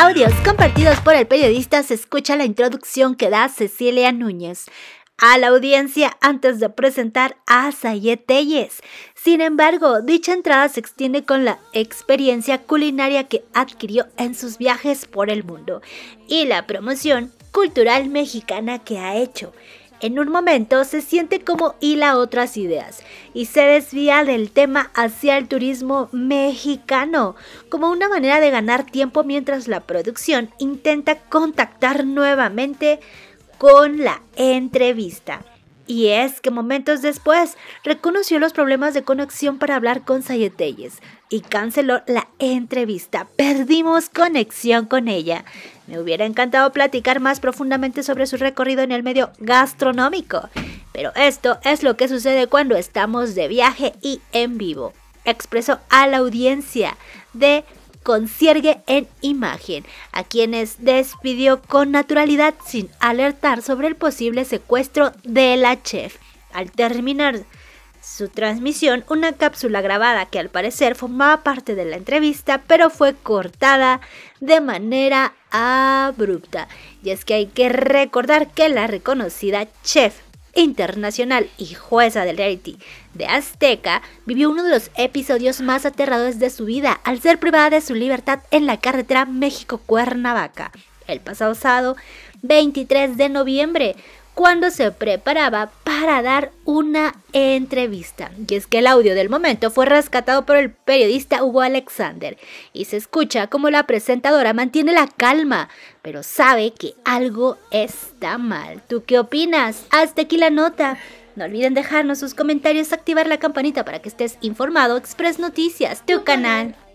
audios compartidos por el periodista se escucha la introducción que da Cecilia Núñez a la audiencia antes de presentar a Sayet Sin embargo, dicha entrada se extiende con la experiencia culinaria que adquirió en sus viajes por el mundo y la promoción cultural mexicana que ha hecho. En un momento se siente como hila otras ideas y se desvía del tema hacia el turismo mexicano, como una manera de ganar tiempo mientras la producción intenta contactar nuevamente con la entrevista. Y es que momentos después reconoció los problemas de conexión para hablar con Sayetelles y canceló la entrevista. Perdimos conexión con ella. Me hubiera encantado platicar más profundamente sobre su recorrido en el medio gastronómico, pero esto es lo que sucede cuando estamos de viaje y en vivo. Expresó a la audiencia de conciergue en imagen, a quienes despidió con naturalidad sin alertar sobre el posible secuestro de la chef. Al terminar su transmisión, una cápsula grabada que al parecer formaba parte de la entrevista, pero fue cortada de manera abrupta. Y es que hay que recordar que la reconocida chef internacional y jueza del reality de Azteca, vivió uno de los episodios más aterradores de su vida al ser privada de su libertad en la carretera México-Cuernavaca. El pasado sábado 23 de noviembre, cuando se preparaba para dar una entrevista. Y es que el audio del momento fue rescatado por el periodista Hugo Alexander y se escucha como la presentadora mantiene la calma, pero sabe que algo está mal. ¿Tú qué opinas? Hasta aquí la nota. No olviden dejarnos sus comentarios, activar la campanita para que estés informado. Express Noticias, tu canal.